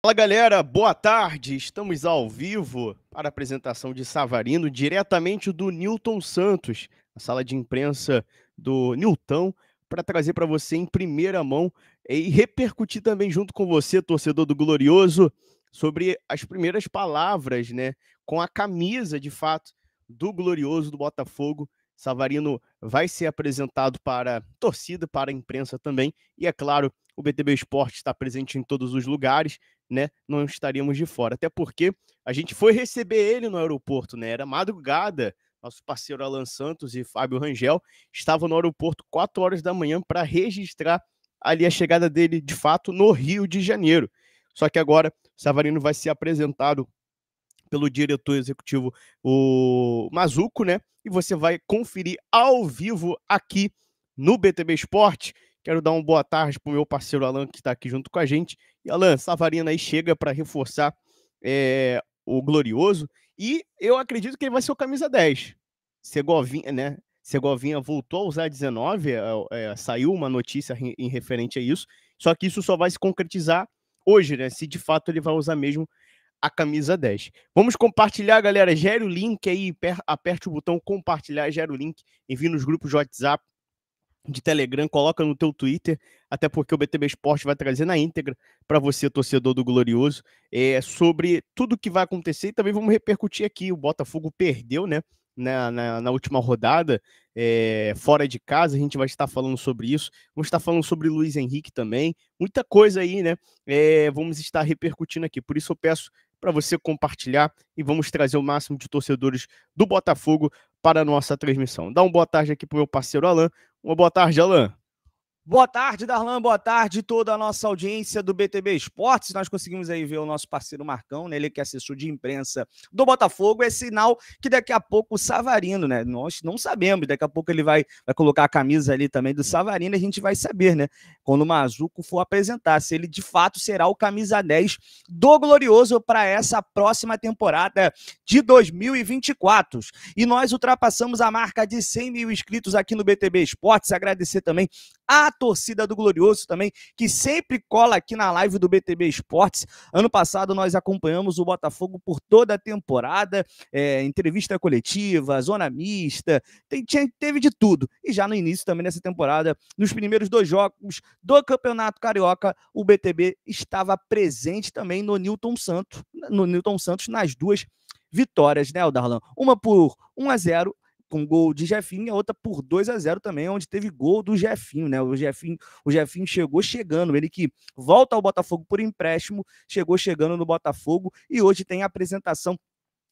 Fala galera, boa tarde. Estamos ao vivo para a apresentação de Savarino, diretamente do Newton Santos, a sala de imprensa do Newton, para trazer para você em primeira mão e repercutir também junto com você, torcedor do Glorioso, sobre as primeiras palavras, né, com a camisa de fato do Glorioso do Botafogo. Savarino vai ser apresentado para a torcida, para a imprensa também, e é claro, o BTB Esporte está presente em todos os lugares né, não estaríamos de fora. Até porque a gente foi receber ele no aeroporto, né? Era madrugada. Nosso parceiro Alan Santos e Fábio Rangel estavam no aeroporto 4 horas da manhã para registrar ali a chegada dele de fato no Rio de Janeiro. Só que agora Savarino vai ser apresentado pelo diretor executivo o Mazuco, né? E você vai conferir ao vivo aqui no BTB Esporte. Quero dar uma boa tarde para o meu parceiro Alan, que está aqui junto com a gente. E Alan, Savarina aí chega para reforçar é, o Glorioso. E eu acredito que ele vai ser o camisa 10. Segovinha, né? Segovinha voltou a usar 19, é, é, saiu uma notícia em referente a isso. Só que isso só vai se concretizar hoje, né? Se de fato ele vai usar mesmo a camisa 10. Vamos compartilhar, galera. Gere o link aí, aperte o botão compartilhar, Gere o link, envie nos grupos de WhatsApp, de Telegram, coloca no teu Twitter, até porque o BTB Esporte vai trazer na íntegra para você, torcedor do Glorioso, é, sobre tudo que vai acontecer e também vamos repercutir aqui. O Botafogo perdeu, né? Na, na, na última rodada, é, fora de casa, a gente vai estar falando sobre isso. Vamos estar falando sobre Luiz Henrique também. Muita coisa aí, né? É, vamos estar repercutindo aqui. Por isso eu peço para você compartilhar e vamos trazer o máximo de torcedores do Botafogo para a nossa transmissão. Dá uma boa tarde aqui para o meu parceiro Alan, uma boa tarde, Alan. Boa tarde, Darlan. Boa tarde, toda a nossa audiência do BTB Esportes. Nós conseguimos aí ver o nosso parceiro Marcão, né? Ele que é assessor de imprensa do Botafogo. É sinal que daqui a pouco o Savarino, né? Nós não sabemos. Daqui a pouco ele vai, vai colocar a camisa ali também do Savarino. A gente vai saber, né? Quando o Mazuco for apresentar, se ele de fato será o camisa 10 do Glorioso para essa próxima temporada de 2024. E nós ultrapassamos a marca de 100 mil inscritos aqui no BTB Esportes. Agradecer também a torcida do Glorioso também, que sempre cola aqui na live do BTB Esportes. Ano passado nós acompanhamos o Botafogo por toda a temporada, é, entrevista coletiva, zona mista, tem, tinha, teve de tudo. E já no início também dessa temporada, nos primeiros dois jogos do Campeonato Carioca, o BTB estava presente também no Newton Santos, no Newton Santos nas duas vitórias, né, o Darlan? Uma por 1 a 0 com gol de Jefinho, e a outra por 2 a 0 também, onde teve gol do Jefinho, né? O Jefinho, o Jefinho chegou chegando, ele que volta ao Botafogo por empréstimo, chegou chegando no Botafogo e hoje tem a apresentação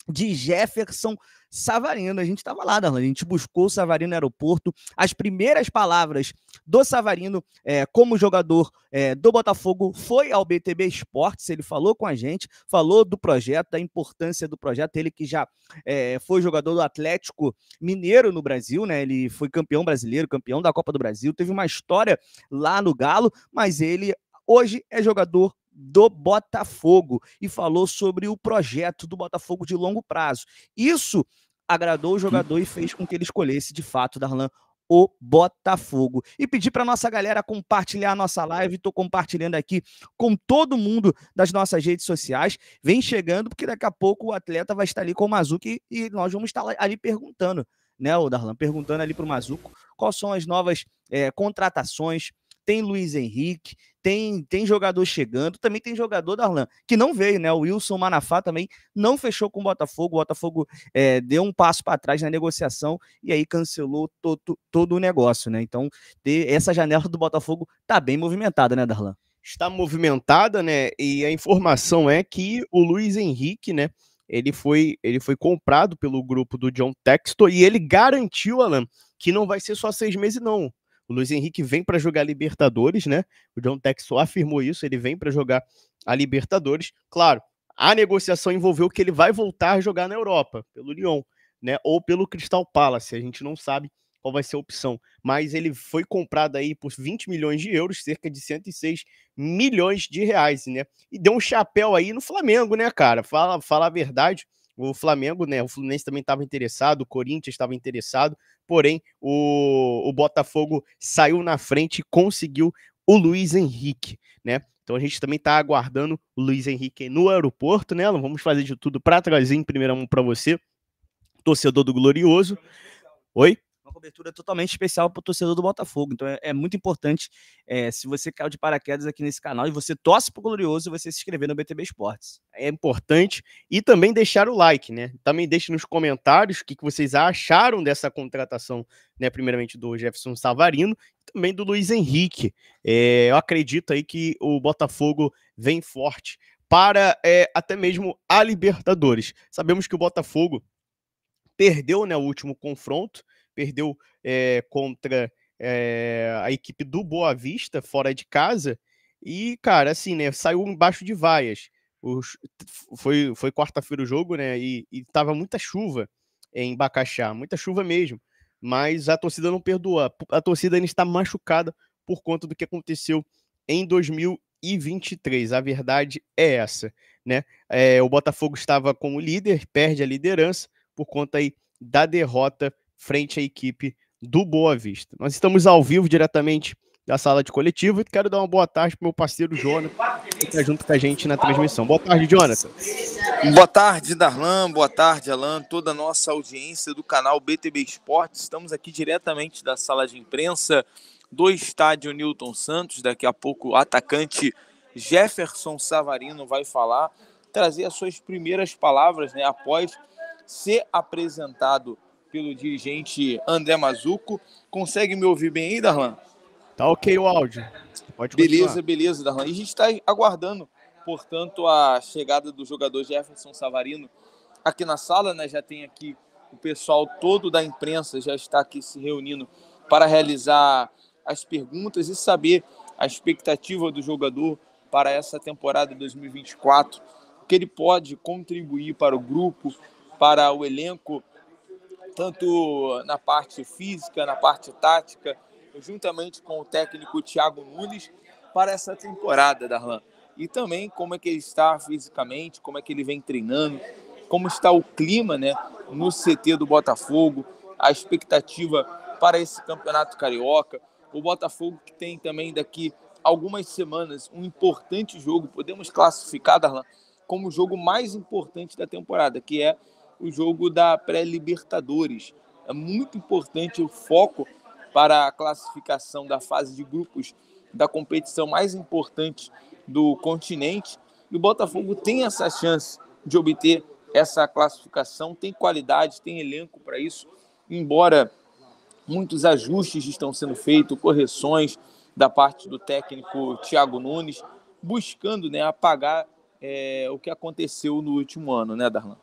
de Jefferson Savarino. A gente estava lá, Darlan. A gente buscou o Savarino no aeroporto. As primeiras palavras do Savarino é, como jogador é, do Botafogo foi ao BTB Esportes. Ele falou com a gente, falou do projeto, da importância do projeto. Ele que já é, foi jogador do Atlético Mineiro no Brasil, né? Ele foi campeão brasileiro, campeão da Copa do Brasil. Teve uma história lá no Galo, mas ele hoje é jogador do Botafogo e falou sobre o projeto do Botafogo de longo prazo. Isso agradou o hum. jogador e fez com que ele escolhesse de fato Darlan o Botafogo. E pedi para nossa galera compartilhar a nossa live, estou compartilhando aqui com todo mundo das nossas redes sociais. Vem chegando porque daqui a pouco o atleta vai estar ali com o Mazuco e, e nós vamos estar ali perguntando, né, o Darlan, perguntando ali para o Mazuco quais são as novas é, contratações, tem Luiz Henrique, tem, tem jogador chegando, também tem jogador da Arlan, que não veio, né? O Wilson Manafá também não fechou com o Botafogo, o Botafogo é, deu um passo para trás na negociação e aí cancelou todo, todo o negócio, né? Então, ter, essa janela do Botafogo tá bem movimentada, né, Darlan? Está movimentada, né? E a informação é que o Luiz Henrique, né? Ele foi, ele foi comprado pelo grupo do John Textor e ele garantiu, Alan, que não vai ser só seis meses, não. O Luiz Henrique vem para jogar Libertadores, né? O John Tex só afirmou isso, ele vem para jogar a Libertadores. Claro, a negociação envolveu que ele vai voltar a jogar na Europa, pelo Lyon, né? Ou pelo Crystal Palace, a gente não sabe qual vai ser a opção. Mas ele foi comprado aí por 20 milhões de euros, cerca de 106 milhões de reais, né? E deu um chapéu aí no Flamengo, né, cara? Fala, fala a verdade, o Flamengo, né? O Fluminense também estava interessado, o Corinthians estava interessado, porém o, o Botafogo saiu na frente e conseguiu o Luiz Henrique, né? Então a gente também está aguardando o Luiz Henrique no aeroporto, né? Vamos fazer de tudo para trazer em primeira mão para você, torcedor do Glorioso. Oi? uma cobertura totalmente especial para o torcedor do Botafogo. Então é, é muito importante, é, se você caiu de paraquedas aqui nesse canal e você torce para o Glorioso, você se inscrever no BTB Esportes. É importante e também deixar o like, né? Também deixe nos comentários o que, que vocês acharam dessa contratação, né? Primeiramente do Jefferson Savarino e também do Luiz Henrique. É, eu acredito aí que o Botafogo vem forte para é, até mesmo a Libertadores. Sabemos que o Botafogo perdeu né, o último confronto perdeu é, contra é, a equipe do Boa Vista, fora de casa, e, cara, assim, né, saiu embaixo de vaias. foi foi quarta-feira o jogo, né, e, e tava muita chuva em Bacaxá, muita chuva mesmo, mas a torcida não perdoa, a torcida ainda está machucada por conta do que aconteceu em 2023, a verdade é essa, né, é, o Botafogo estava como líder, perde a liderança por conta aí da derrota frente à equipe do Boa Vista. Nós estamos ao vivo diretamente da sala de coletivo e quero dar uma boa tarde para meu parceiro Jonathan, que está junto com a gente na transmissão. Boa tarde, Jonathan. Boa tarde, Darlan. Boa tarde, Alan. Toda a nossa audiência do canal BTB Esportes. Estamos aqui diretamente da sala de imprensa do estádio Newton Santos. Daqui a pouco, o atacante Jefferson Savarino vai falar, trazer as suas primeiras palavras né, após ser apresentado pelo dirigente André Mazuco. Consegue me ouvir bem aí, Darlan? Tá ok o áudio. Pode beleza, continuar. beleza, Darlan. E a gente está aguardando, portanto, a chegada do jogador Jefferson Savarino aqui na sala, né? Já tem aqui o pessoal todo da imprensa já está aqui se reunindo para realizar as perguntas e saber a expectativa do jogador para essa temporada 2024, que ele pode contribuir para o grupo, para o elenco tanto na parte física, na parte tática, juntamente com o técnico Thiago Nunes, para essa temporada, Darlan? E também como é que ele está fisicamente, como é que ele vem treinando, como está o clima né, no CT do Botafogo, a expectativa para esse campeonato carioca. O Botafogo que tem também daqui algumas semanas um importante jogo, podemos classificar, Darlan, como o jogo mais importante da temporada, que é o jogo da pré-Libertadores. É muito importante o foco para a classificação da fase de grupos da competição mais importante do continente. E o Botafogo tem essa chance de obter essa classificação, tem qualidade, tem elenco para isso, embora muitos ajustes estão sendo feitos, correções da parte do técnico Thiago Nunes, buscando né, apagar é, o que aconteceu no último ano, né, Darlan?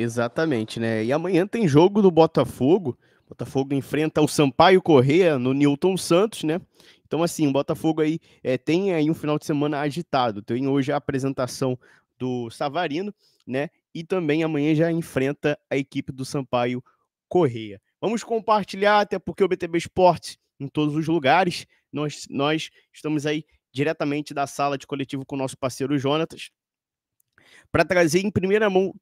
Exatamente, né? E amanhã tem jogo do Botafogo. O Botafogo enfrenta o Sampaio Correia no Newton Santos, né? Então, assim, o Botafogo aí é, tem aí um final de semana agitado. Tem hoje a apresentação do Savarino, né? E também amanhã já enfrenta a equipe do Sampaio Correia. Vamos compartilhar, até porque o BTB Esporte em todos os lugares. Nós, nós estamos aí diretamente da sala de coletivo com o nosso parceiro Jonatas, para trazer em primeira mão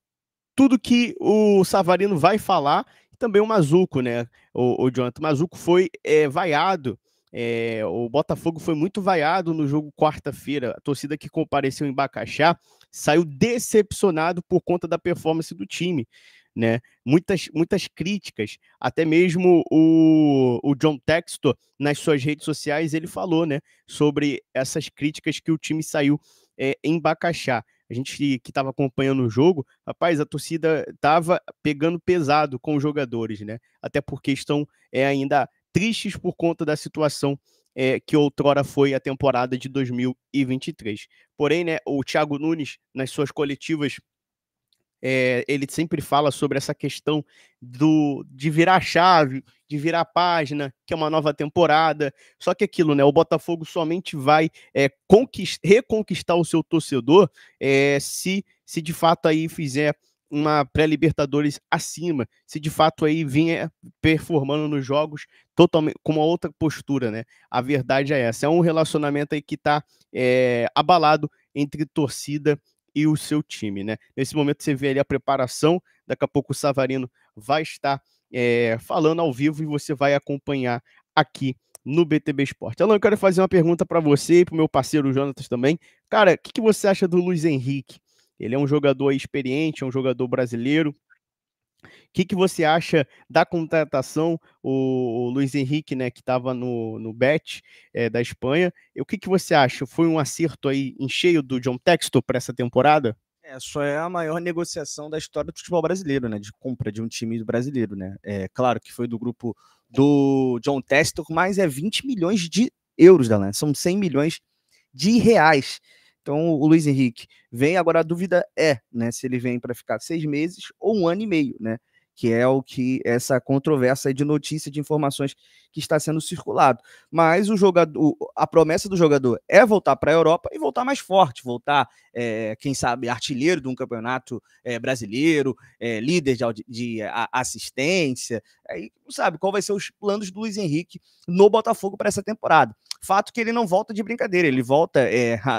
tudo que o Savarino vai falar, também o Mazuco, né? O, o Jonathan Mazuco foi é, vaiado. É, o Botafogo foi muito vaiado no jogo quarta-feira. A torcida que compareceu em Bacaxá saiu decepcionado por conta da performance do time. Né? Muitas, muitas críticas, até mesmo o, o John Textor, nas suas redes sociais, ele falou né, sobre essas críticas que o time saiu é, em Bacaxá a gente que estava acompanhando o jogo, rapaz, a torcida estava pegando pesado com os jogadores, né? Até porque estão é, ainda tristes por conta da situação é, que outrora foi a temporada de 2023. Porém, né, o Thiago Nunes, nas suas coletivas é, ele sempre fala sobre essa questão do de virar chave, de virar página, que é uma nova temporada. Só que aquilo, né? O Botafogo somente vai é, reconquistar o seu torcedor é, se, se de fato aí fizer uma pré-libertadores acima, se de fato aí vinha performando nos jogos totalmente com uma outra postura, né? A verdade é essa, é um relacionamento aí que está é, abalado entre torcida e o seu time, né? Nesse momento você vê ali a preparação, daqui a pouco o Savarino vai estar é, falando ao vivo e você vai acompanhar aqui no BTB Esporte. Alan, eu quero fazer uma pergunta para você e para o meu parceiro Jonatas também. Cara, o que, que, você acha do Luiz Henrique? Ele é um jogador experiente, é um jogador brasileiro, que, que você acha da contratação? O, o Luiz Henrique, né, que estava no, no BET é, da Espanha. E o que, que você acha? Foi um acerto aí em cheio do John Textor para essa temporada? É, só é a maior negociação da história do futebol brasileiro, né? De compra de um time brasileiro, né? É claro que foi do grupo do John Textor, mas é 20 milhões de euros, Dalan. São 100 milhões de reais. Então, o Luiz Henrique vem, agora a dúvida é, né, se ele vem para ficar seis meses ou um ano e meio, né? que é o que essa controvérsia de notícia de informações que está sendo circulado. Mas o jogador, a promessa do jogador é voltar para a Europa e voltar mais forte, voltar, é, quem sabe, artilheiro de um campeonato é, brasileiro, é, líder de, de assistência. Aí não sabe qual vai ser os planos do Luiz Henrique no Botafogo para essa temporada. Fato que ele não volta de brincadeira, ele volta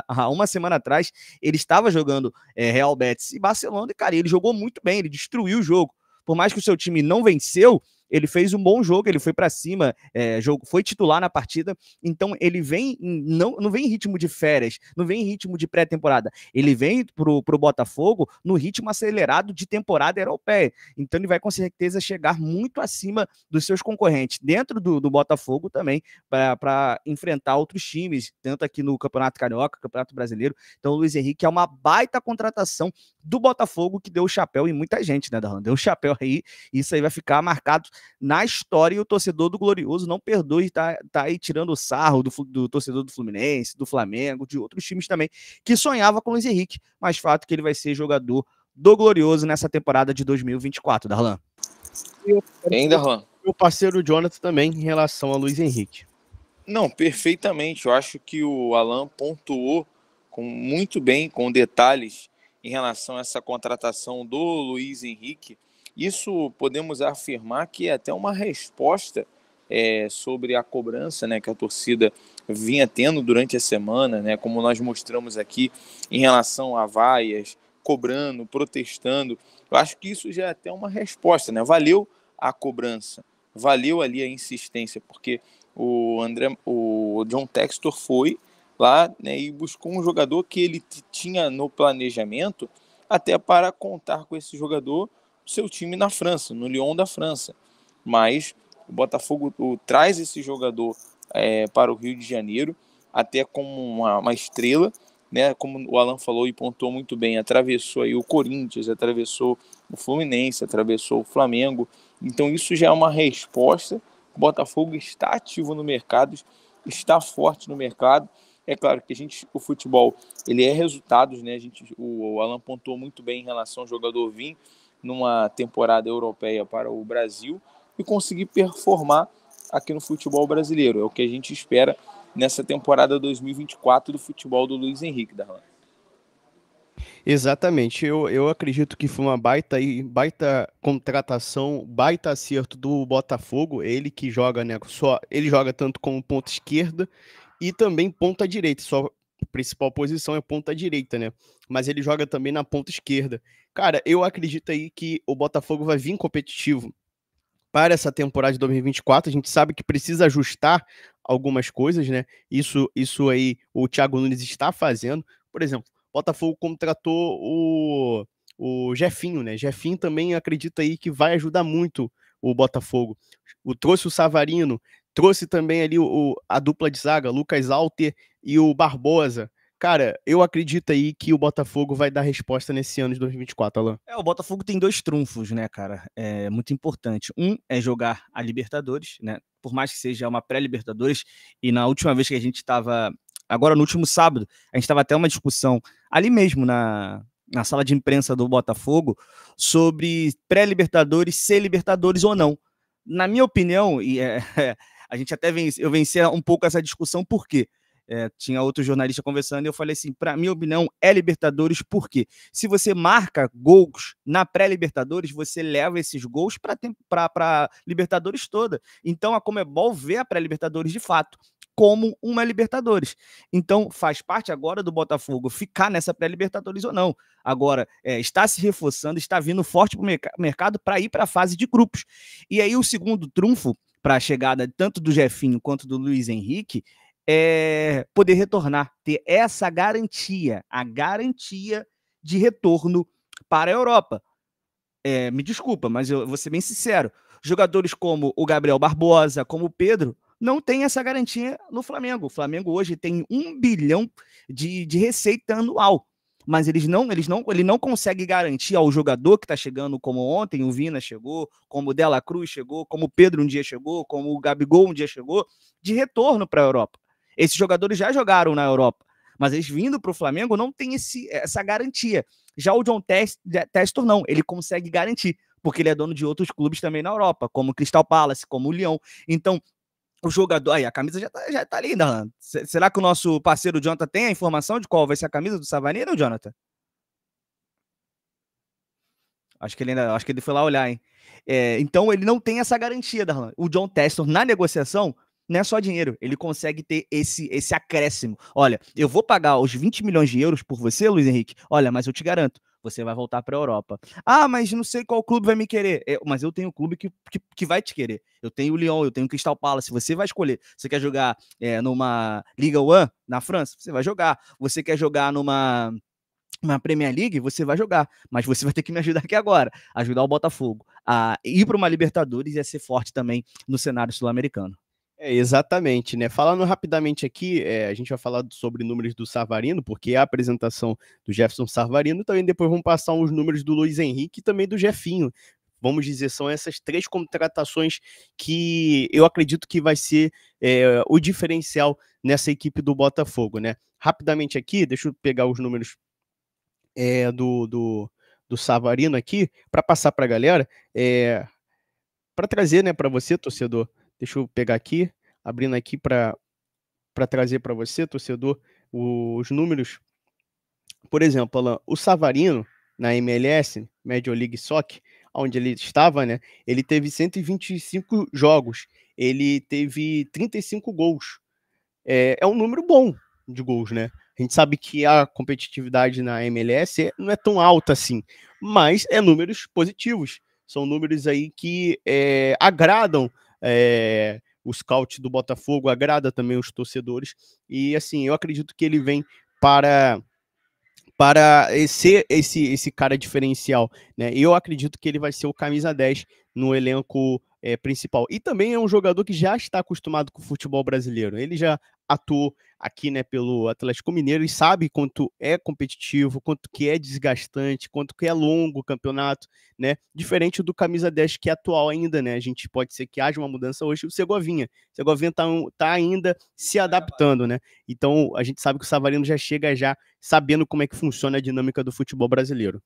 há uma semana atrás, ele estava jogando Real Betis e Barcelona, e cara, ele jogou muito bem, ele destruiu o jogo por mais que o seu time não venceu, ele fez um bom jogo, ele foi para cima, é, eh, jogo, foi titular na partida, então ele vem, não, não vem em ritmo de férias, não vem em ritmo de pré-temporada, ele vem pro, pro Botafogo no ritmo acelerado de temporada europeia, então ele vai com certeza chegar muito acima dos seus concorrentes, dentro do, do Botafogo também, para enfrentar outros times, tanto aqui no Campeonato Carioca, Campeonato Brasileiro, então o Luiz Henrique é uma baita contratação do Botafogo que deu o chapéu em muita gente, né, Darlan? Deu o chapéu aí, isso aí vai ficar marcado na história e o torcedor do Glorioso não perdoa e tá, tá aí tirando o sarro do, do, torcedor do Fluminense, do Flamengo, de outros times também, que sonhava com o Luiz Henrique, mas fato que ele vai ser jogador do Glorioso nessa temporada de 2024, Darlan. Ainda, Darlan. parceiro Jonathan também em relação a Luiz Henrique. Não, perfeitamente. Eu acho que o Alan pontuou com, muito bem, com detalhes, em relação a essa contratação do Luiz Henrique. Isso podemos afirmar que é até uma resposta é, sobre a cobrança né, que a torcida vinha tendo durante a semana, né, como nós mostramos aqui em relação a vaias, cobrando, protestando. Eu acho que isso já é até uma resposta, né? Valeu a cobrança, valeu ali a insistência, porque o André, o John Textor foi lá né, e buscou um jogador que ele tinha no planejamento até para contar com esse jogador seu time na França, no Lyon da França. Mas o Botafogo o, traz esse jogador é, para o Rio de Janeiro, até como uma, uma, estrela, né? Como o Alan falou e pontuou muito bem, atravessou aí o Corinthians, atravessou o Fluminense, atravessou o Flamengo. Então isso já é uma resposta. O Botafogo está ativo no mercado, está forte no mercado. É claro que a gente, o futebol, ele é resultados, né? A gente, o, o Alan pontuou muito bem em relação ao jogador Vinho numa temporada europeia para o Brasil e conseguir performar aqui no futebol brasileiro. É o que a gente espera nessa temporada 2024 do futebol do Luiz Henrique Darlan. Exatamente, eu, eu acredito que foi uma baita, baita contratação, baita acerto do Botafogo, ele que joga, né, só, ele joga tanto como ponta esquerda e também ponta direita, só principal posição é ponta direita, né? Mas ele joga também na ponta esquerda. Cara, eu acredito aí que o Botafogo vai vir competitivo para essa temporada de 2024. A gente sabe que precisa ajustar algumas coisas, né? Isso, isso aí o Thiago Nunes está fazendo. Por exemplo, o Botafogo contratou o, o Jefinho, né? Jefinho também acredita aí que vai ajudar muito o Botafogo. O trouxe o Savarino, Trouxe também ali o, a dupla de zaga, Lucas Alter e o Barbosa. Cara, eu acredito aí que o Botafogo vai dar resposta nesse ano de 2024, Alan. É, o Botafogo tem dois trunfos, né, cara? É muito importante. Um é jogar a Libertadores, né? Por mais que seja uma pré-Libertadores, e na última vez que a gente estava. Agora, no último sábado, a gente estava até uma discussão ali mesmo na, na sala de imprensa do Botafogo sobre pré-Libertadores, ser Libertadores ou não. Na minha opinião, e é, é a gente até vence, eu vencia um pouco essa discussão, por quê? É, tinha outro jornalista conversando e eu falei assim: para minha opinião, é Libertadores, porque se você marca gols na pré-Libertadores, você leva esses gols para Libertadores toda. Então a Comebol vê a pré-Libertadores de fato como uma Libertadores. Então faz parte agora do Botafogo ficar nessa pré-Libertadores ou não. Agora é, está se reforçando, está vindo forte para o mercado para ir para a fase de grupos. E aí o segundo trunfo para a chegada tanto do Jefinho quanto do Luiz Henrique, é poder retornar, ter essa garantia, a garantia de retorno para a Europa. É, me desculpa, mas eu vou ser bem sincero. Jogadores como o Gabriel Barbosa, como o Pedro, não tem essa garantia no Flamengo. O Flamengo hoje tem um bilhão de, de receita anual mas eles não, eles não, ele não consegue garantir ao jogador que está chegando, como ontem o Vina chegou, como o Dela Cruz chegou, como o Pedro um dia chegou, como o Gabigol um dia chegou, de retorno para a Europa. Esses jogadores já jogaram na Europa, mas eles vindo para o Flamengo não tem esse, essa garantia. Já o John Testor não, ele consegue garantir porque ele é dono de outros clubes também na Europa, como o Crystal Palace, como o Lyon. Então, o jogador. Aí, a camisa já tá, já tá linda, Será que o nosso parceiro Jonathan tem a informação de qual vai ser a camisa do Savanino, Jonathan? Acho que ele ainda, acho que ele foi lá olhar, hein? É, então ele não tem essa garantia, Darlan. O John Testor, na negociação, não é só dinheiro. Ele consegue ter esse, esse acréscimo. Olha, eu vou pagar os 20 milhões de euros por você, Luiz Henrique. Olha, mas eu te garanto, você vai voltar para a Europa. Ah, mas não sei qual clube vai me querer. É, mas eu tenho um clube que, que, que, vai te querer. Eu tenho o Lyon, eu tenho o Crystal Palace. Você vai escolher. Você quer jogar é, numa Liga One na França? Você vai jogar. Você quer jogar numa na Premier League, você vai jogar, mas você vai ter que me ajudar aqui agora, ajudar o Botafogo a ir para uma Libertadores e a ser forte também no cenário sul-americano. É, exatamente, né? Falando rapidamente aqui, é, a gente vai falar sobre números do Savarino, porque é a apresentação do Jefferson Savarino, também depois vamos passar os números do Luiz Henrique e também do Jefinho. Vamos dizer, são essas três contratações que eu acredito que vai ser é, o diferencial nessa equipe do Botafogo, né? Rapidamente aqui, deixa eu pegar os números eh, do, do, do Savarino aqui, para passar para a galera, para trazer né, para você, torcedor, Deixa eu pegar aqui, abrindo aqui para trazer para você, torcedor, os números. Por exemplo, Alan, o Savarino, na MLS, Major League Soccer, onde ele estava, né? Ele teve 125 jogos, ele teve 35 gols. É, é um número bom de gols, né? A gente sabe que a competitividade na MLS é, não é tão alta assim, mas é números positivos. São números aí que é, agradam é, o scout do Botafogo agrada também os torcedores. E assim, eu acredito que ele vem para para ser esse, esse cara diferencial. Né? Eu acredito que ele vai ser o camisa 10 no elenco é, principal. E também é um jogador que já está acostumado com o futebol brasileiro. Ele já atuou aqui, né, pelo Atlético Mineiro e sabe quanto é competitivo, quanto que é desgastante, quanto que é longo o campeonato, né? Diferente do camisa 10 que é atual ainda, né? A gente pode ser que haja uma mudança hoje, o Segovinha. O Segovinha tá, tá ainda se tá adaptando, né? Então, a gente sabe que o Savarino já chega já sabendo como é que funciona a dinâmica do futebol brasileiro.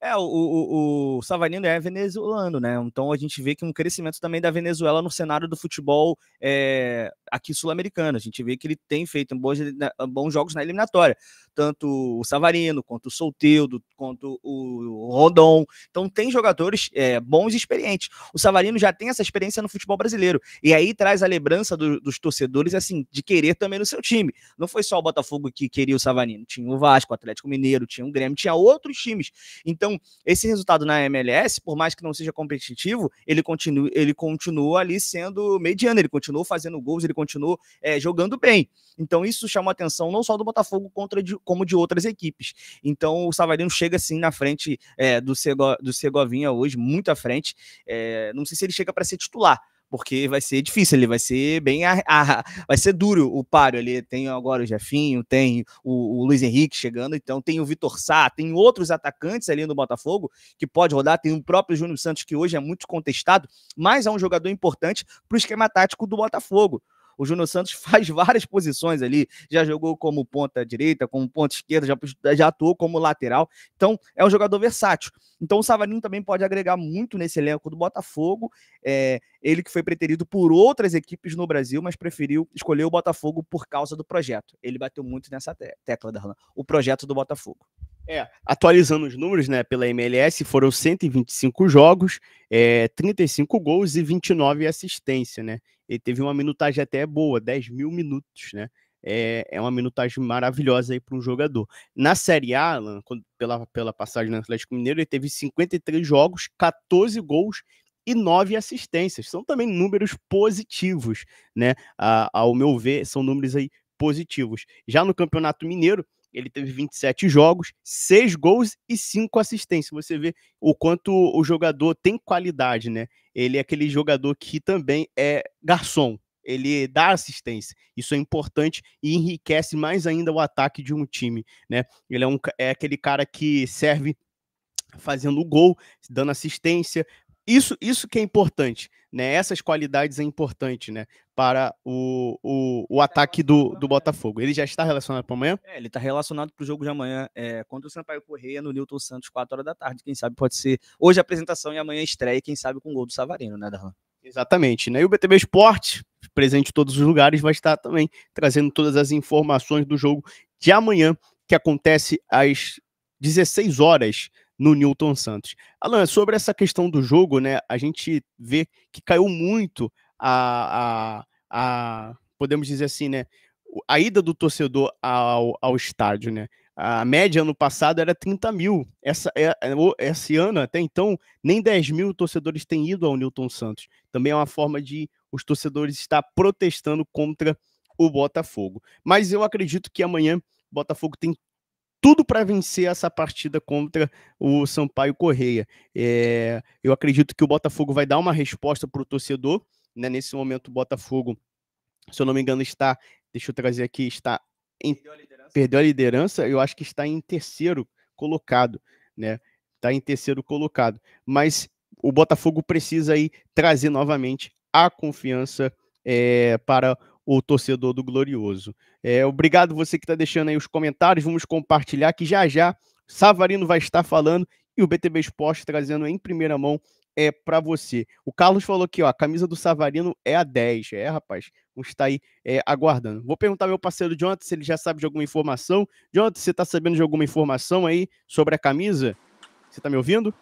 É, o, o, o, Savarino é venezuelano, né? Então a gente vê que um crescimento também da Venezuela no cenário do futebol é, aqui sul-americana. A gente vê que ele tem feito bons, né, bons jogos na eliminatória, tanto o Savarino, quanto o Solteudo, quanto o Rondon. Então tem jogadores é, bons e experientes. O Savarino já tem essa experiência no futebol brasileiro. E aí traz a lembrança do, dos torcedores, assim, de querer também no seu time. Não foi só o Botafogo que queria o Savarino, tinha o Vasco, o Atlético Mineiro, tinha o Grêmio, tinha outros times. Então, esse resultado na MLS, por mais que não seja competitivo, ele continua, ele continua ali sendo mediano, ele continua fazendo gols, ele continua continuou é, eh, jogando bem. Então isso chama a atenção não só do Botafogo contra de, como de outras equipes. Então o Savarino chega sim na frente é, do, Cego, do Segovinha hoje, muito à frente. É, não sei se ele chega para ser titular, porque vai ser difícil, ele vai ser bem a, a, vai ser duro o páreo ali. Tem agora o Jefinho, tem o, o Luiz Henrique chegando, então tem o Vitor Sá, tem outros atacantes ali no Botafogo que pode rodar, tem o próprio Júnior Santos que hoje é muito contestado, mas é um jogador importante para o esquema tático do Botafogo. O Júnior Santos faz várias posições ali, já jogou como ponta direita, como ponta esquerda, já, já atuou como lateral. Então, é um jogador versátil. Então, o Savarino também pode agregar muito nesse elenco do Botafogo. É, ele que foi preterido por outras equipes no Brasil, mas preferiu escolher o Botafogo por causa do projeto. Ele bateu muito nessa tecla, Darlan. O projeto do Botafogo. É, atualizando os números, né, pela MLS, foram 125 jogos, é, 35 gols e 29 assistências né? Ele teve uma minutagem até boa, 10 mil minutos, né? É, é uma minutagem maravilhosa aí para um jogador. Na Série A, quando, pela, pela passagem no Atlético Mineiro, ele teve 53 jogos, 14 gols e nove assistências. São também números positivos, né? A, ao meu ver, são números aí positivos. Já no Campeonato Mineiro, ele teve 27 jogos, 6 gols e 5 assistências. Você vê o quanto o jogador tem qualidade, né? Ele é aquele jogador que também é garçom, ele dá assistência. Isso é importante e enriquece mais ainda o ataque de um time, né? Ele é, um, é aquele cara que serve fazendo gol, dando assistência, isso, isso que é importante, né? Essas qualidades é importante, né? Para o, o, o tá ataque do, do Botafogo. Ele já está relacionado para amanhã? É, ele está relacionado para o jogo de amanhã é, contra o Sampaio Correia no Newton Santos, 4 horas da tarde. Quem sabe pode ser hoje a apresentação e amanhã estreia, quem sabe com o gol do Savarino, né, Darlan? Exatamente, né? E o BTB Esporte, presente em todos os lugares, vai estar também trazendo todas as informações do jogo de amanhã, que acontece às 16 horas no Newton Santos. Alan, sobre essa questão do jogo, né? A gente vê que caiu muito a, a, a podemos dizer assim, né? A ida do torcedor ao, ao estádio, né? A média ano passado era 30 mil. Essa, é, é, esse ano, até então, nem 10 mil torcedores têm ido ao Newton Santos. Também é uma forma de os torcedores estar protestando contra o Botafogo. Mas eu acredito que amanhã o Botafogo tem tudo para vencer essa partida contra o Sampaio Correia. É, eu acredito que o Botafogo vai dar uma resposta para o torcedor. Né? Nesse momento, o Botafogo, se eu não me engano, está. Deixa eu trazer aqui, está. Em, perdeu, a perdeu, a liderança. Eu acho que está em terceiro colocado. Né? Está em terceiro colocado. Mas o Botafogo precisa aí trazer novamente a confiança é, para o torcedor do Glorioso. É, obrigado você que está deixando aí os comentários, vamos compartilhar que já já Savarino vai estar falando e o BTB Esporte trazendo em primeira mão é para você. O Carlos falou aqui, ó, a camisa do Savarino é a 10. É, rapaz, vamos estar tá aí é, aguardando. Vou perguntar ao meu parceiro Jonathan se ele já sabe de alguma informação. Jonathan, você está sabendo de alguma informação aí sobre a camisa? Você está me ouvindo?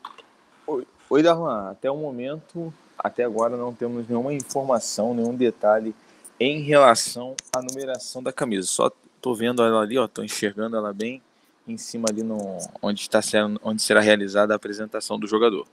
Oi, Oi Darlan. Até o momento, até agora não temos nenhuma informação, nenhum detalhe em relação à numeração da camisa. Só tô vendo ela ali, ó, tô enxergando ela bem em cima ali no onde está sendo, onde será realizada a apresentação do jogador.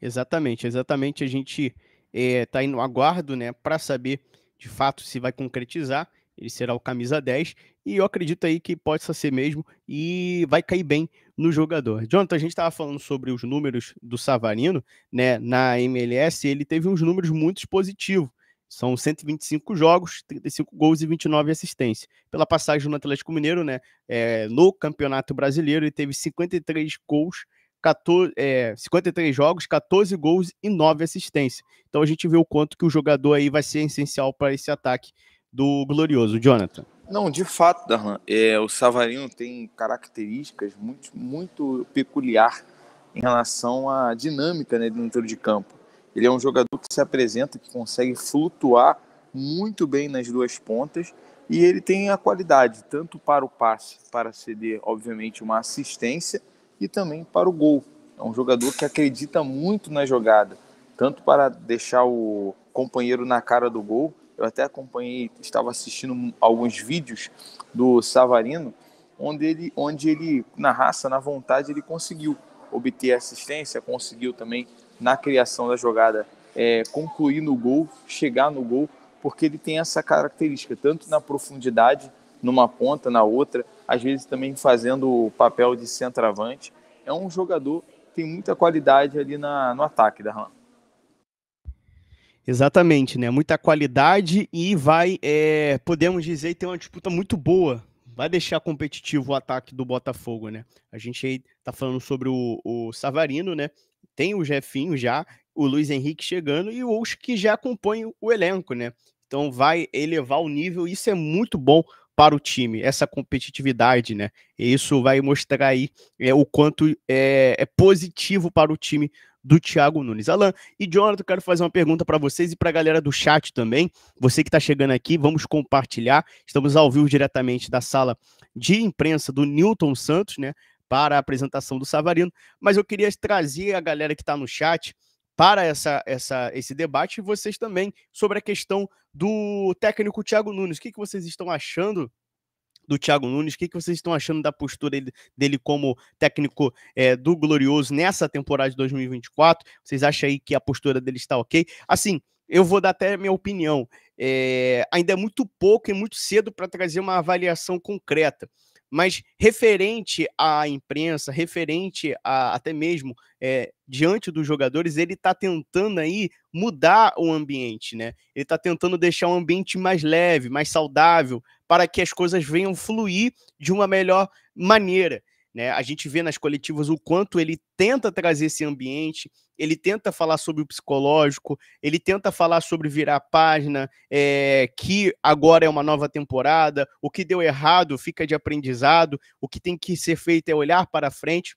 Exatamente, exatamente. A gente está eh, é, indo aguardo, né, para saber de fato se vai concretizar. Ele será o camisa 10 e eu acredito aí que pode ser mesmo e vai cair bem no jogador. Jonathan, a gente estava falando sobre os números do Savarino, né? Na MLS, ele teve uns números muito positivos. São 125 jogos, 35 gols e 29 assistências. Pela passagem no Atlético Mineiro, né? É, no Campeonato Brasileiro, ele teve 53 gols, 14, é, 53 jogos, 14 gols e 9 assistências. Então a gente vê o quanto que o jogador aí vai ser essencial para esse ataque do glorioso Jonathan. Não, de fato, Darlan, é, o Savarino tem características muito, muito peculiar em relação à dinâmica né, dentro de campo. Ele é um jogador que se apresenta, que consegue flutuar muito bem nas duas pontas e ele tem a qualidade tanto para o passe, para ceder, obviamente, uma assistência e também para o gol. É um jogador que acredita muito na jogada, tanto para deixar o companheiro na cara do gol eu até acompanhei, estava assistindo alguns vídeos do Savarino, onde ele, onde ele na raça, na vontade, ele conseguiu obter assistência, conseguiu também na criação da jogada é, concluir no gol, chegar no gol, porque ele tem essa característica, tanto na profundidade, numa ponta, na outra, às vezes também fazendo o papel de centroavante. É um jogador que tem muita qualidade ali na, no ataque da Rama. Exatamente, né? Muita qualidade e vai, é, podemos dizer, ter uma disputa muito boa. Vai deixar competitivo o ataque do Botafogo, né? A gente aí tá falando sobre o, o Savarino, né? Tem o Jefinho já, o Luiz Henrique chegando e o os que já acompanha o elenco, né? Então vai elevar o nível, isso é muito bom para o time, essa competitividade, né? E isso vai mostrar aí é, o quanto é, é positivo para o time do Thiago Nunes. Alan e Jonathan, quero fazer uma pergunta para vocês e para a galera do chat também. Você que está chegando aqui, vamos compartilhar. Estamos ao vivo diretamente da sala de imprensa do Newton Santos, né? Para a apresentação do Savarino. Mas eu queria trazer a galera que está no chat para essa, essa, esse debate e vocês também sobre a questão do técnico Thiago Nunes. O que, que vocês estão achando do Thiago Nunes. O que, vocês estão achando da postura dele, como técnico é, do Glorioso nessa temporada de 2024? Vocês acham aí que a postura dele está ok? Assim, eu vou dar até minha opinião. É, ainda é muito pouco e muito cedo para trazer uma avaliação concreta. Mas referente à imprensa, referente a, até mesmo é, diante dos jogadores, ele está tentando aí mudar o ambiente, né? Ele está tentando deixar um ambiente mais leve, mais saudável, para que as coisas venham fluir de uma melhor maneira. Né? A gente vê nas coletivas o quanto ele tenta trazer esse ambiente, ele tenta falar sobre o psicológico, ele tenta falar sobre virar a página, é, que agora é uma nova temporada, o que deu errado fica de aprendizado, o que tem que ser feito é olhar para frente.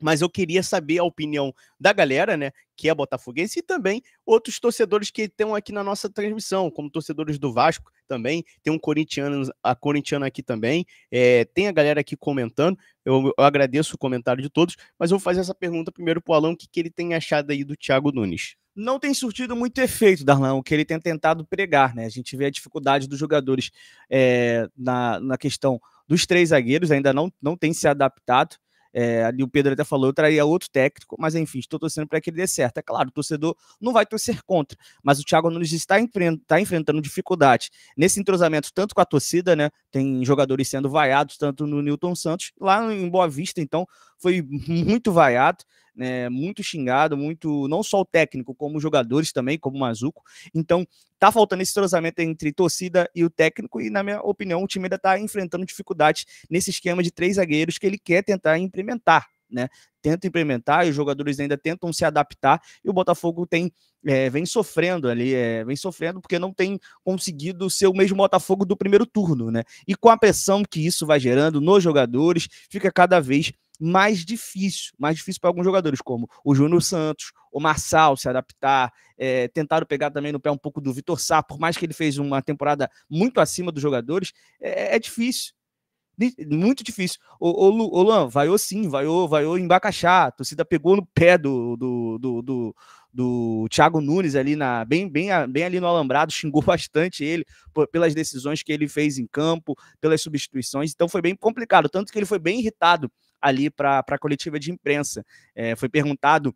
Mas eu queria saber a opinião da galera, né? Que é botafoguense, e também outros torcedores que estão aqui na nossa transmissão, como torcedores do Vasco, também, tem um corintiano, a corintiana aqui também, é, tem a galera aqui comentando, eu, eu, agradeço o comentário de todos, mas eu vou fazer essa pergunta primeiro pro Alão, o que, que ele tem achado aí do Thiago Nunes? Não tem surtido muito efeito, Darlan, o que ele tem tentado pregar, né? A gente vê a dificuldade dos jogadores é, na, na questão dos três zagueiros, ainda não, não tem se adaptado, é, ali o Pedro até falou, eu traria outro técnico, mas enfim, estou torcendo para que ele dê certo. É claro, o torcedor não vai torcer contra, mas o Thiago Nunes está, está enfrentando dificuldade nesse entrosamento, tanto com a torcida, né? Tem jogadores sendo vaiados, tanto no Newton Santos, lá em Boa Vista, então, foi muito vaiado né, muito xingado, muito não só o técnico, como os jogadores também, como o Mazuco. Então, tá faltando esse trozamento entre torcida e o técnico, e na minha opinião, o time ainda está enfrentando dificuldades nesse esquema de três zagueiros que ele quer tentar implementar. Né, tenta implementar e os jogadores ainda tentam se adaptar e o Botafogo tem é, vem sofrendo ali, é, vem sofrendo porque não tem conseguido ser o mesmo Botafogo do primeiro turno, né? E com a pressão que isso vai gerando nos jogadores, fica cada vez mais difícil, mais difícil para alguns jogadores, como o Júnior Santos, o Marçal se adaptar, é, tentaram pegar também no pé um pouco do Vitor Sá, por mais que ele fez uma temporada muito acima dos jogadores, é, é, é difícil. Muito difícil. O, o, o Luan, vaiou sim, vaiou, vaiou em Bacaxá. A torcida pegou no pé do, do, do, do do Thiago Nunes ali na bem, bem, bem ali no alambrado, xingou bastante ele por, pelas decisões que ele fez em campo, pelas substituições, então foi bem complicado, tanto que ele foi bem irritado ali para a coletiva de imprensa. É, foi perguntado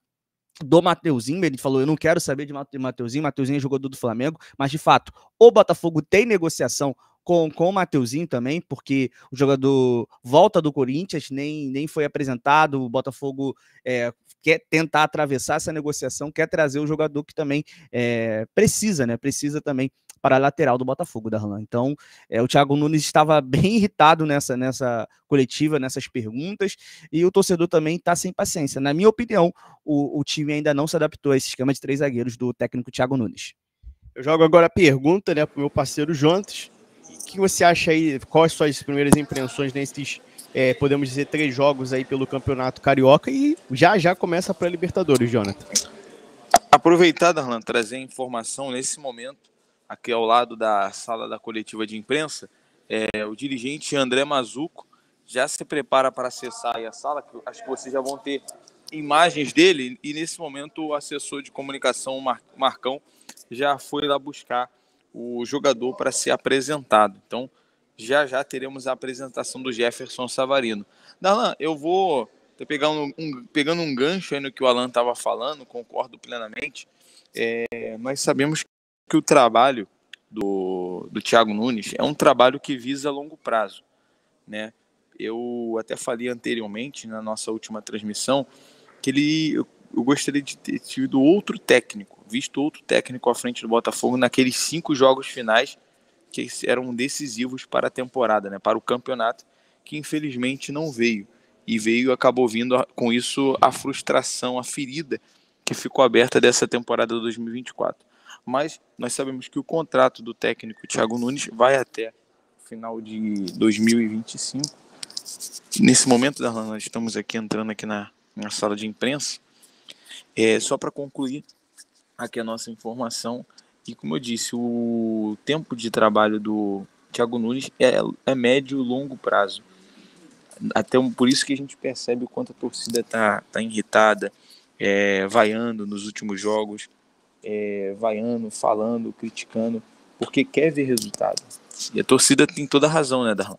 do Mateuzinho, ele falou: Eu não quero saber de Mateuzinho, Mateuzinho é jogador do Flamengo, mas de fato, o Botafogo tem negociação com, com o Mateuzinho também, porque o jogador volta do Corinthians, nem, nem foi apresentado, o Botafogo é, quer tentar atravessar essa negociação, quer trazer o jogador que também é, precisa, né? Precisa também para a lateral do Botafogo, Darlan. Então, é, o Thiago Nunes estava bem irritado nessa, nessa coletiva, nessas perguntas, e o torcedor também está sem paciência. Na minha opinião, o, o time ainda não se adaptou a esse esquema de três zagueiros do técnico Thiago Nunes. Eu jogo agora a pergunta né, para o meu parceiro Jontes. O que você acha aí? Quais suas primeiras impressões nesses é, podemos dizer, três jogos aí pelo Campeonato Carioca e já já começa para a Libertadores, Jonathan. Aproveitar, Arlan, trazer informação nesse momento, aqui ao lado da sala da coletiva de imprensa, é, o dirigente André Mazuco já se prepara para acessar a sala, que acho que vocês já vão ter imagens dele, e nesse momento o assessor de comunicação, Mar Marcão, já foi lá buscar o jogador para ser apresentado. Então, já já teremos a apresentação do Jefferson Savarino. Darlan, eu vou tô pegando um, pegando um gancho aí no que o Alan estava falando, concordo plenamente. É, nós sabemos que o trabalho do, do Thiago Nunes é um trabalho que visa longo prazo. Né? Eu até falei anteriormente, na nossa última transmissão, que ele, eu, eu gostaria de ter tido outro técnico, visto outro técnico à frente do Botafogo naqueles cinco jogos finais que eram decisivos para a temporada, né, para o campeonato, que infelizmente não veio. E veio acabou vindo com isso a frustração, a ferida que ficou aberta dessa temporada 2024. Mas nós sabemos que o contrato do técnico Thiago Nunes vai até final de 2025. Nesse momento, Darlan, nós estamos aqui entrando aqui na, na sala de imprensa. É, só para concluir aqui a nossa informação, e como eu disse, o tempo de trabalho do Thiago Nunes é, é médio e longo prazo. Até por isso que a gente percebe o quanto a torcida está tá irritada, é, vaiando nos últimos jogos, é, vaiando, falando, criticando, porque quer ver resultado. E a torcida tem toda a razão, né, Darlan?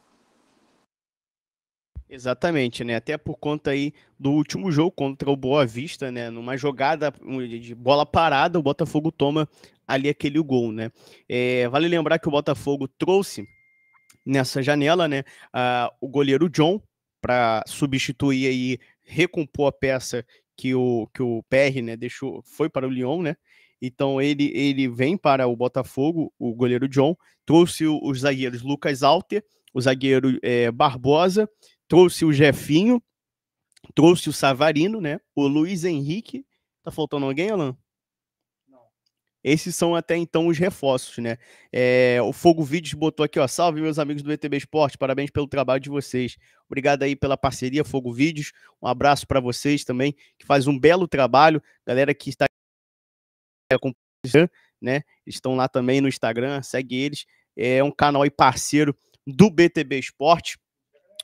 Exatamente, né? Até por conta aí do último jogo contra o Boa Vista, né? Numa jogada de bola parada, o Botafogo toma ali aquele gol, né? É, vale lembrar que o Botafogo trouxe nessa janela, né? A, o goleiro John para substituir aí, recompor a peça que o que o PR, né? Deixou, foi para o Lyon, né? Então ele ele vem para o Botafogo, o goleiro John trouxe os zagueiros Lucas Alter, o zagueiro é, Barbosa trouxe o Jefinho, trouxe o Savarino, né? O Luiz Henrique. Tá faltando alguém, Alan? Esses são até então os reforços, né? É, o Fogo Vídeos botou aqui, ó. Salve, meus amigos do ETB Esporte, parabéns pelo trabalho de vocês. Obrigado aí pela parceria, Fogo Vídeos. Um abraço para vocês também, que faz um belo trabalho. Galera que está acompanhando, né? Estão lá também no Instagram, segue eles. É um canal e parceiro do BTB Esporte.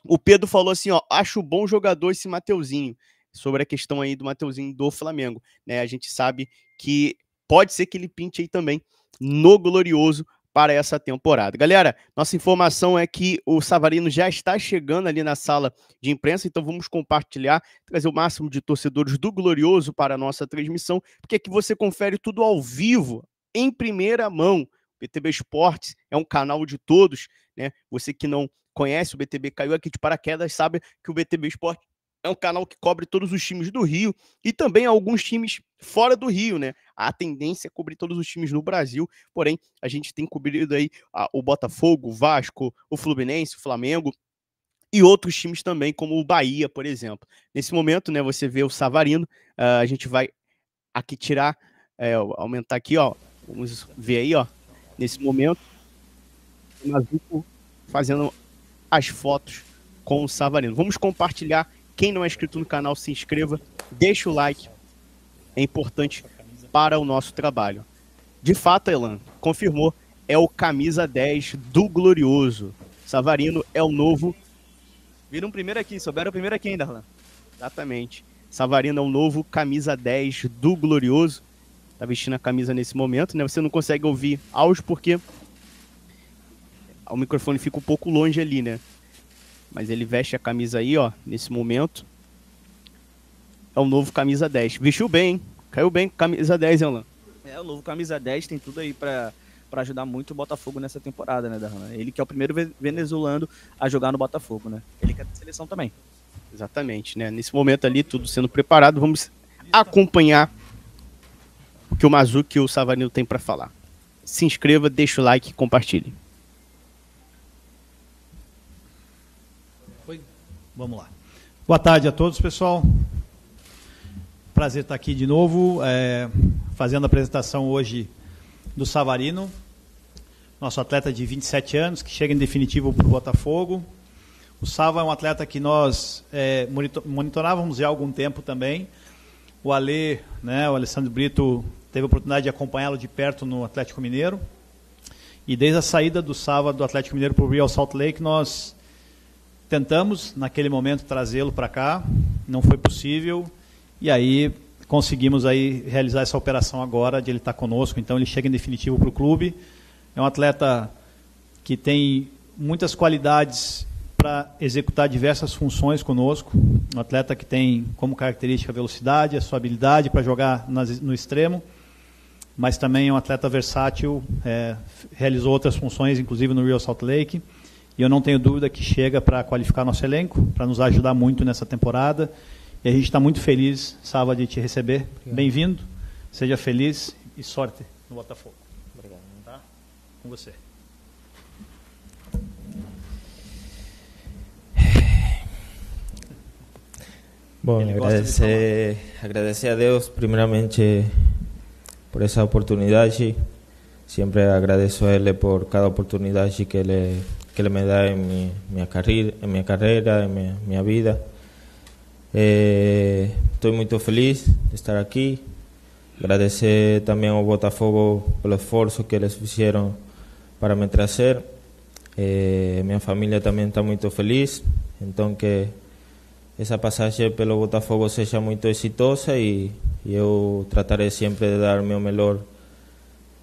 O Pedro falou assim, ó, acho bom jogador esse Mateuzinho, sobre a questão aí do Mateuzinho do Flamengo, né? A gente sabe que pode ser que ele pinte aí também no glorioso para essa temporada. Galera, nossa informação é que o Savarino já está chegando ali na sala de imprensa, então vamos compartilhar, trazer o máximo de torcedores do Glorioso para a nossa transmissão, porque aqui você confere tudo ao vivo, em primeira mão. PTB Esportes é um canal de todos, né? Você que não conhece o BTB, caiu aqui de paraquedas, sabe que o BTB Esporte é um canal que cobre todos os times do Rio e também alguns times fora do Rio, né? A tendência é cobrir todos os times no Brasil, porém a gente tem cobrido aí a, o Botafogo, o Vasco, o Fluminense, o Flamengo e outros times também, como o Bahia, por exemplo. Nesse momento, né, você vê o Savarino, uh, a gente vai aqui tirar, é, aumentar aqui, ó, vamos ver aí, ó, nesse momento, o Nazuko fazendo as fotos com o Savarino. Vamos compartilhar. Quem não é inscrito no canal, se inscreva, deixa o like. É importante para o nosso trabalho. De fato, Elan confirmou, é o camisa 10 do Glorioso. Savarino é o novo. Viram primeiro aqui, souberam primeiro aqui ainda, Arlan. Exatamente. Savarino é o novo camisa 10 do Glorioso. Tá vestindo a camisa nesse momento, né? Você não consegue ouvir áudio porque o microfone fica um pouco longe ali, né? Mas ele veste a camisa aí, ó, nesse momento. É o novo camisa 10. Vestiu bem, hein? Caiu bem, camisa 10, hein, Alan? É, o novo camisa 10 tem tudo aí para para ajudar muito o Botafogo nessa temporada, né, Darlan? Ele que é o primeiro venezuelano a jogar no Botafogo, né? Ele quer é seleção também. Exatamente, né? Nesse momento ali, tudo sendo preparado, vamos acompanhar o que o Mazuki e o Savanil têm para falar. Se inscreva, deixa o like e compartilhe. Vamos lá. Boa tarde a todos, pessoal. Prazer estar aqui de novo, é, fazendo a apresentação hoje do Savarino, nosso atleta de 27 anos, que chega em definitivo para o Botafogo. O Sava é um atleta que nós é, monitorávamos há algum tempo também. O Ale, né, o Alessandro Brito, teve a oportunidade de acompanhá-lo de perto no Atlético Mineiro. E desde a saída do Sava do Atlético Mineiro para o Real Salt Lake, nós Tentamos, naquele momento, trazê-lo para cá, não foi possível, e aí conseguimos aí realizar essa operação agora de ele estar tá conosco, então ele chega em definitivo para o clube. É um atleta que tem muitas qualidades para executar diversas funções conosco. Um atleta que tem como característica a velocidade, a sua habilidade para jogar nas, no extremo, mas também é um atleta versátil, é, realizou outras funções, inclusive no Real Salt Lake. E eu não tenho dúvida que chega para qualificar nosso elenco, para nos ajudar muito nessa temporada. E a gente está muito feliz, sábado de te receber. Bem-vindo, seja feliz e sorte no Botafogo. Obrigado. Tá? Com você. Bom, agradecer, agradecer a Deus primeiramente por essa oportunidade. sempre agradeço a ele por cada oportunidade que ele que me da en mi, carrera, en mi, vida. Eh, estoy muy feliz de estar aquí. Agradecer también a Botafogo por el esfuerzo que les hicieron para me traer. Eh, mi familia también está muy feliz. Entonces, esa pasaje pelo Botafogo sea muy exitosa y yo trataré siempre de dar mi mejor,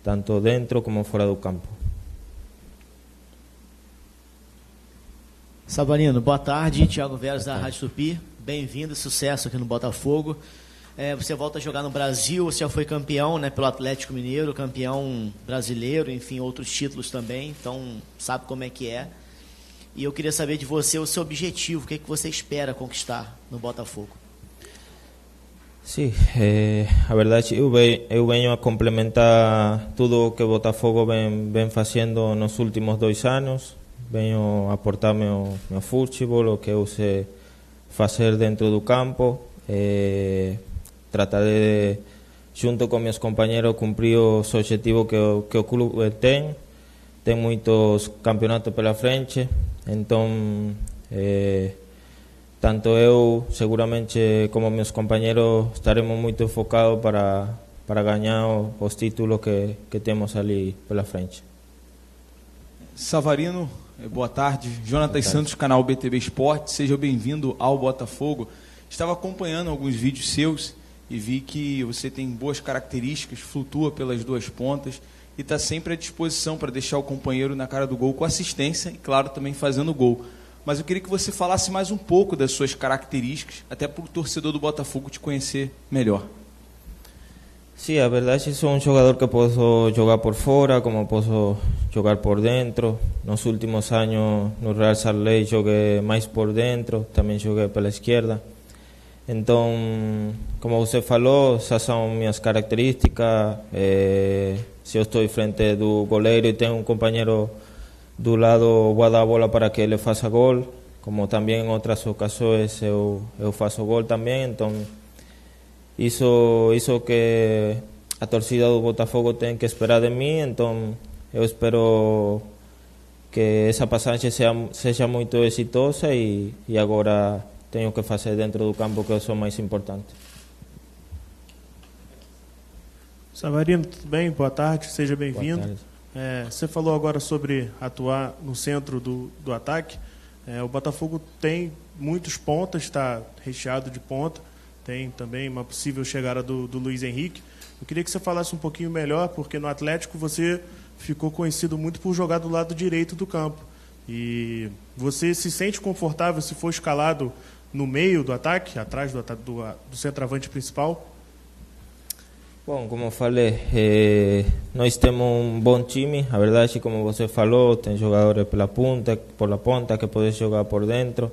tanto dentro como fuera del campo. Sabarino, boa tarde. Thiago Veras, da Rádio Tupi. Bem-vindo, sucesso aqui no Botafogo. É, você volta a jogar no Brasil, você já foi campeão né, pelo Atlético Mineiro, campeão brasileiro, enfim, outros títulos também, então sabe como é que é. E eu queria saber de você o seu objetivo, o que, é que você espera conquistar no Botafogo. Sim, é, eh, a verdade eu venho, eu venho a complementar tudo o que o Botafogo vem, vem fazendo nos últimos dois anos venho aportar meu, meu futebol, o que eu sei fazer dentro do campo, Tratarei eh, tratar de, junto com meus companheiros, cumprir os objetivos que o, que o clube tem. Tem muitos campeonatos pela frente, então, eh, tanto eu, seguramente, como meus companheiros, estaremos muito focados para, para ganhar os títulos que, que temos ali pela frente. Savarino, é, boa tarde. Jonathan Santos, canal BTB Esporte. Seja bem-vindo ao Botafogo. Estava acompanhando alguns vídeos seus e vi que você tem boas características, flutua pelas duas pontas e está sempre à disposição para deixar o companheiro na cara do gol com assistência e, claro, também fazendo gol. Mas eu queria que você falasse mais um pouco das suas características, até para o torcedor do Botafogo te conhecer melhor. Sí, a verdade sou un jogador que posso jogar por fora, como posso jogar por dentro. Nos últimos anos no Real Sarley joguei mais por dentro, também joguei pela esquerda. então como você falou, esas são minhas características. Eh, se eu estou frente do goleiro e tenho um companheiro do lado, guarda dar a bola para que ele faça gol. Como também em outras ocasiões eu faço gol também, então isso, hizo que a torcida do Botafogo ten que esperar de mí, entón eu espero que esa pasaxe sea, sexa moito exitosa e, e agora teño que facer dentro do campo que é o máis importante. Savarino, tudo bem? Boa tarde, seja bem-vindo. É, você falou agora sobre atuar no centro do, do ataque. É, o Botafogo tem muitos pontas, está recheado de ponta tem também uma possível chegada do, do Luiz Henrique. Eu queria que você falasse um pouquinho melhor, porque no Atlético você ficou conhecido muito por jogar do lado direito do campo. E você se sente confortável se for escalado no meio do ataque, atrás do, do, do centroavante principal? Bom, como falei, eh, nós temos um bom time. A verdade, é como você falou, tem jogadores pela ponta, por la ponta que podem jogar por dentro.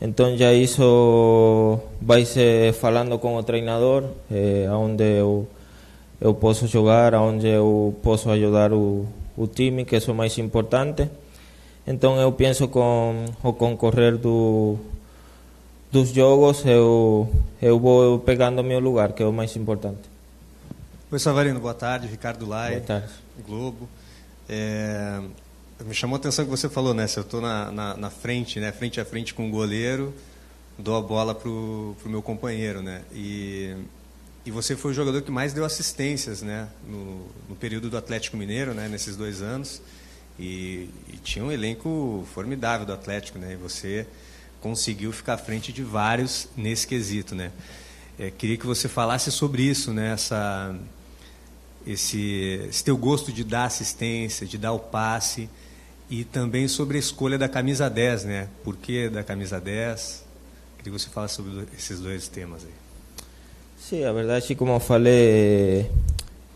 Então já isso vai se falando com o treinador, eh, aonde onde eu, eu posso jogar, onde eu posso ajudar o, o time, que isso é o mais importante. Então eu penso com o concorrer do, dos jogos, eu, eu vou pegando o meu lugar, que é o mais importante. Oi, Savarino, boa tarde. Ricardo Lai, Globo. É... Me chamou a atenção que você falou, né? Se eu estou na, na, na, frente, né? Frente a frente com o goleiro, dou a bola pro, pro meu companheiro, né? E, e você foi o jogador que mais deu assistências, né? No, no período do Atlético Mineiro, né? Nesses dois anos. E, e, tinha um elenco formidável do Atlético, né? E você conseguiu ficar à frente de vários nesse quesito, né? É, queria que você falasse sobre isso, né? Essa, esse, esse teu gosto de dar assistência, de dar o passe e também sobre a escolha da camisa 10, né? Por que da camisa 10? Queria que você falasse sobre esses dois temas aí. Sim, a verdade, como eu falei,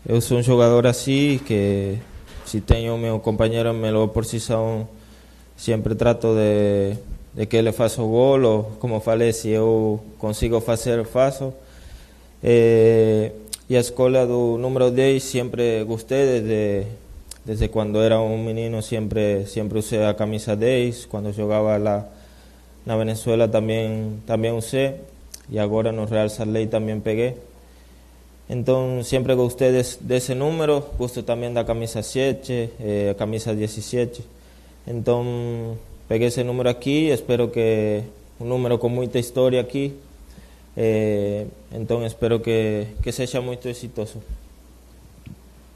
eu sou um jogador assim, que se tenho meu companheiro em melhor posição, sempre trato de, de que ele faça o gol, ou, como eu falei, se eu consigo fazer, faço. E, eh, e a escolha do número 10 sempre gostei desde desde cuando era un menino siempre, siempre usé la camisa 10, cuando jugaba la, Venezuela también, también usé y ahora en el Real Ley también pegué. Entonces siempre con ustedes de ese número, gusto también la camisa 7, eh, camisa 17. Entonces pegué ese número aquí, espero que un número con mucha historia aquí, eh, entonces espero que, que sea muy exitoso.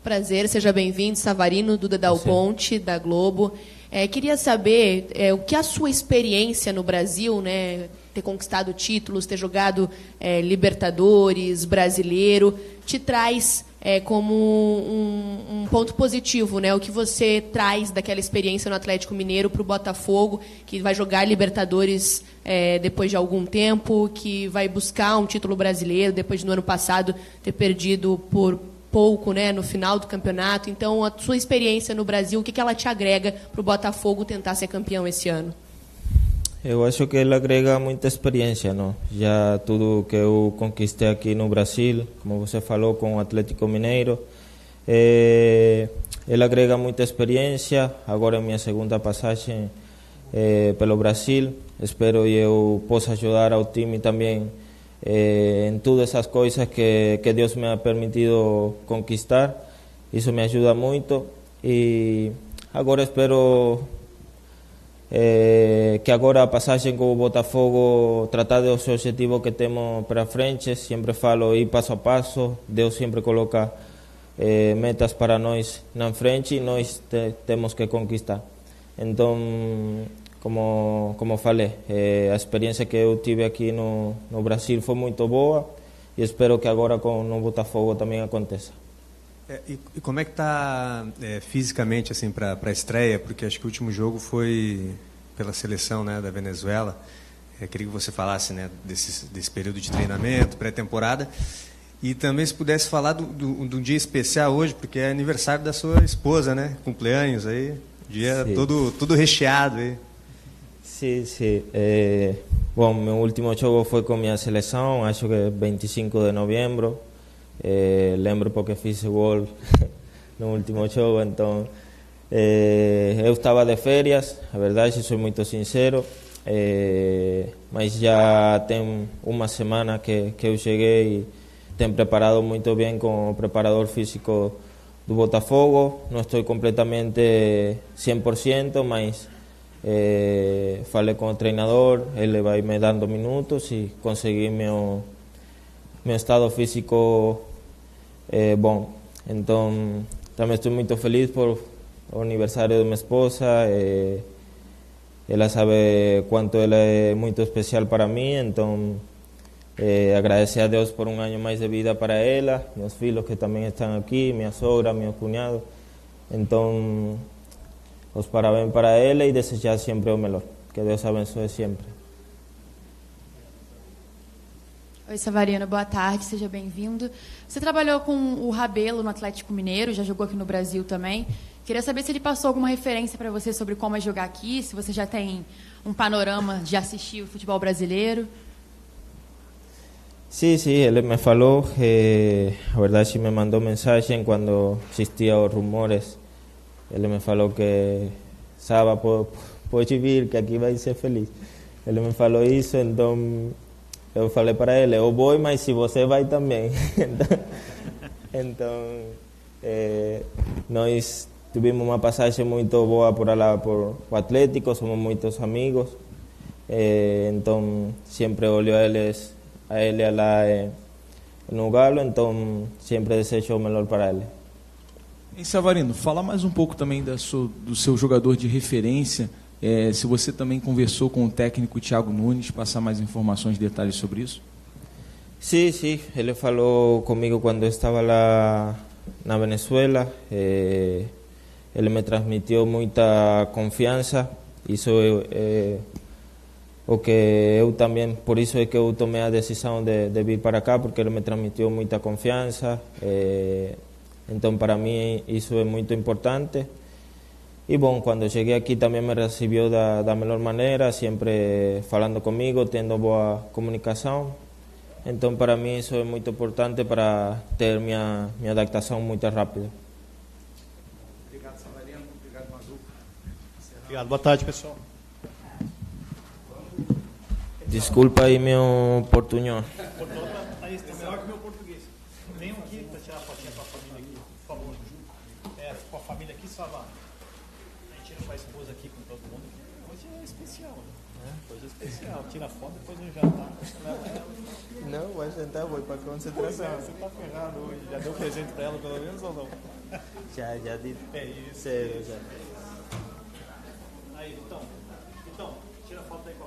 Prazer, seja bem-vindo, Savarino, Duda Dal Ponte, da Globo. É, queria saber é, o que a sua experiência no Brasil, né, ter conquistado títulos, ter jogado é, Libertadores, Brasileiro, te traz é, como um, um, ponto positivo, né? O que você traz daquela experiência no Atlético Mineiro para o Botafogo, que vai jogar Libertadores é, depois de algum tempo, que vai buscar um título brasileiro depois do ano passado ter perdido por pouco né, no final do campeonato. Então, a sua experiência no Brasil, o que, que ela te agrega para o Botafogo tentar ser campeão esse ano? Eu acho que ela agrega muita experiência, não? Já tudo que eu conquistei aqui no Brasil, como você falou com o Atlético Mineiro, é, eh, ela agrega muita experiência. Agora é minha segunda passagem é, pelo Brasil. Espero que eu possa ajudar ao time também eh, en todas esas cosas que, que, Dios me ha permitido conquistar. Eso me ayuda mucho y agora espero eh, que agora passagem com o Botafogo tratar dos objetivos que temos para frente. Sempre falo ir passo a passo, Deus sempre coloca eh, metas para nós na frente e nós te, temos que conquistar. Então, como, como falei, eh, a experiência que eu tive aqui no, no Brasil foi muito boa e espero que agora com, no Botafogo também aconteça. É, e, e, como é que está é, fisicamente assim para a estreia? Porque acho que o último jogo foi pela seleção né, da Venezuela. É, queria que você falasse né, desse, desse período de treinamento, pré-temporada. E também se pudesse falar do, do, de um dia especial hoje, porque é aniversário da sua esposa, né? Cumpleaños aí. Dia Sim. todo, todo recheado aí. Sí, sí. Eh, bueno, mi último show fue con mi selección, acho que 25 de noviembre. Eh, lembro porque hice gol el último show, entonces... Eh, estaba de de la verdad, si soy muy sincero, eh, ya tengo una semana que, que y y y preparado muy bien con preparador físico de Botafogo. no estoy completamente 100%, pero eh, falei entrenador él le va a me dando minutos y conseguí mi estado físico eh, bom. también estoy muy feliz por el aniversario de mi esposa. Eh, ella sabe cuánto es muy especial para mí. Entonces eh, agradecer a Dios por un año más de vida para ella, mis filos que también están aquí, mi sogra, mi cuñado. Entonces Os parabéns para ele e desejar sempre o melhor. Que Deus abençoe sempre. Oi, Savarino, boa tarde, seja bem-vindo. Você trabalhou com o Rabelo no Atlético Mineiro, já jogou aqui no Brasil também. Queria saber se ele passou alguma referência para você sobre como é jogar aqui, se você já tem um panorama de assistir o futebol brasileiro. Sim, sí, sim, sí, ele me falou, eh, a verdade, me mandou mensagem quando existiam os rumores Él me falou que sábado puede vivir, que aquí va a ser feliz. Él me falou isso, entonces yo falei para él o voy mas se você vai también. Entonces eh, nosotros tuvimos una pasaje muy passagem boa por allá, por Atlético, somos muchos amigos. Eh, entonces, siempre sempre olho a, él, a ele no Galo, então siempre deseo mejor para él. E Savarino, fala mais um pouco também sua, do seu jogador de referência. É, se você também conversou com o técnico Thiago Nunes, passar mais informações, detalhes sobre isso. Sim, sim. Ele falou comigo quando eu estava lá na Venezuela. Eh, é, ele me transmitiu muita confiança. Isso é, eh, eh, o que eu também, por isso é que eu tomei a decisão de, de vir para cá, porque ele me transmitiu muita confiança. É, então, para mim, isso é muito importante. E bom, quando cheguei aqui também me recebeu da, da melhor maneira, sempre falando comigo, tendo boa comunicação. Então, para mim, isso é muito importante para ter minha, minha adaptação muito rápida. Obrigado, Savarino. Obrigado, Mazu. Obrigado. Boa tarde, pessoal. Desculpa aí meu portunhol. Portunhol tá melhor que meu Não, é, tira foto depois do jantar. Tá. Não, vai jantar, vou pra concentração. você tá ferrado hoje. Já deu presente pra ela pelo menos ou não? Já, já de É isso. Sério, é já. Aí, então. Então, tira foto aí com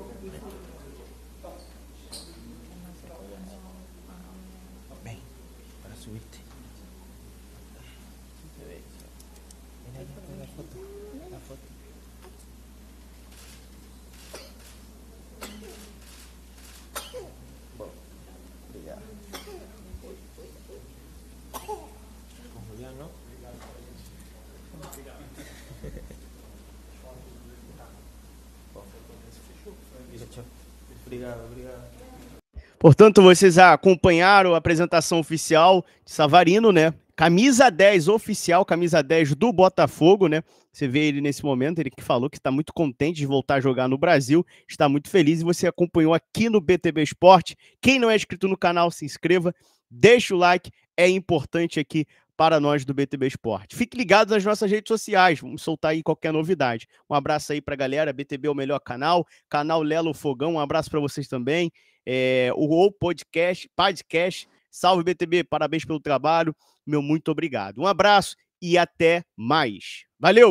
Obrigado, obrigado. Portanto, vocês acompanharam a apresentação oficial de Savarino, né? Camisa 10 oficial, camisa 10 do Botafogo, né? Você vê ele nesse momento, ele que falou que está muito contente de voltar a jogar no Brasil, está muito feliz e você acompanhou aqui no BTB Esporte. Quem não é inscrito no canal, se inscreva, deixa o like, é importante aqui para nós do BTB Esporte. Fique ligado nas nossas redes sociais, vamos soltar aí qualquer novidade. Um abraço aí para a galera, BTB é o melhor canal, canal Lelo Fogão, um abraço para vocês também. É, o Podcast, Podcast, salve BTB, parabéns pelo trabalho, meu muito obrigado. Um abraço e até mais. Valeu!